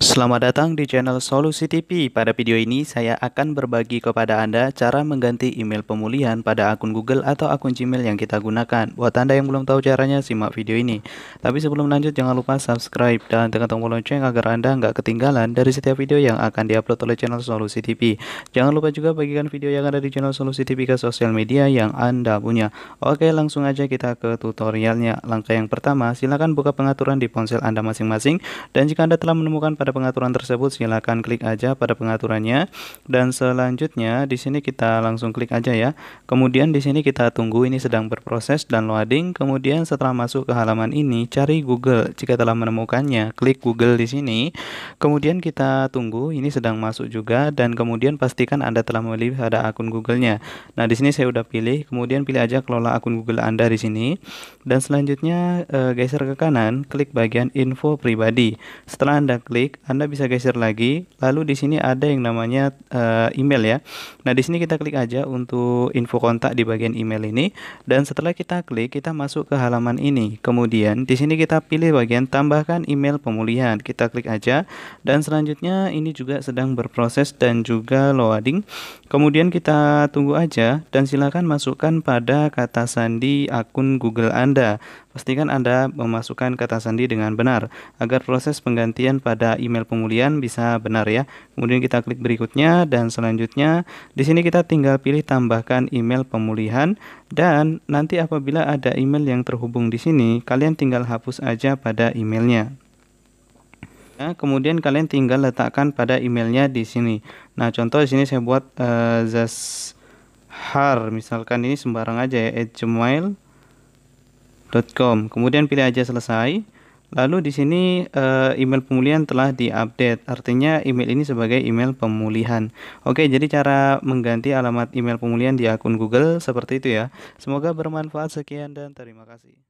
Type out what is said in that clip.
Selamat datang di channel Solusi TV. Pada video ini saya akan berbagi kepada Anda cara mengganti email pemulihan pada akun Google atau akun Gmail yang kita gunakan. Buat Anda yang belum tahu caranya, simak video ini. Tapi sebelum lanjut jangan lupa subscribe dan tekan tombol lonceng agar Anda nggak ketinggalan dari setiap video yang akan diupload oleh channel Solusi TV. Jangan lupa juga bagikan video yang ada di channel Solusi TV ke sosial media yang Anda punya. Oke, langsung aja kita ke tutorialnya. Langkah yang pertama, silakan buka pengaturan di ponsel Anda masing-masing dan jika Anda telah menemukan pada pada pengaturan tersebut, silahkan klik aja pada pengaturannya. Dan selanjutnya di sini kita langsung klik aja ya. Kemudian di sini kita tunggu ini sedang berproses dan loading. Kemudian setelah masuk ke halaman ini, cari Google. Jika telah menemukannya, klik Google di sini. Kemudian kita tunggu ini sedang masuk juga dan kemudian pastikan Anda telah memilih pada akun Googlenya Nah, di sini saya udah pilih, kemudian pilih aja kelola akun Google Anda di sini. Dan selanjutnya eh, geser ke kanan, klik bagian info pribadi. Setelah Anda klik, anda bisa geser lagi. Lalu di sini ada yang namanya uh, email ya. Nah, di sini kita klik aja untuk info kontak di bagian email ini dan setelah kita klik kita masuk ke halaman ini. Kemudian di sini kita pilih bagian tambahkan email pemulihan. Kita klik aja dan selanjutnya ini juga sedang berproses dan juga loading. Kemudian kita tunggu aja dan silakan masukkan pada kata sandi akun Google Anda. Pastikan Anda memasukkan kata sandi dengan benar agar proses penggantian pada email email pemulihan bisa benar ya. Kemudian kita klik berikutnya dan selanjutnya di sini kita tinggal pilih tambahkan email pemulihan dan nanti apabila ada email yang terhubung di sini kalian tinggal hapus aja pada emailnya. Nah, kemudian kalian tinggal letakkan pada emailnya di sini. Nah, contoh di sini saya buat uh, zashar misalkan ini sembarang aja ya gmail.com. Kemudian pilih aja selesai. Lalu di sini eh, email pemulihan telah diupdate. Artinya email ini sebagai email pemulihan. Oke, jadi cara mengganti alamat email pemulihan di akun Google seperti itu ya. Semoga bermanfaat sekian dan terima kasih.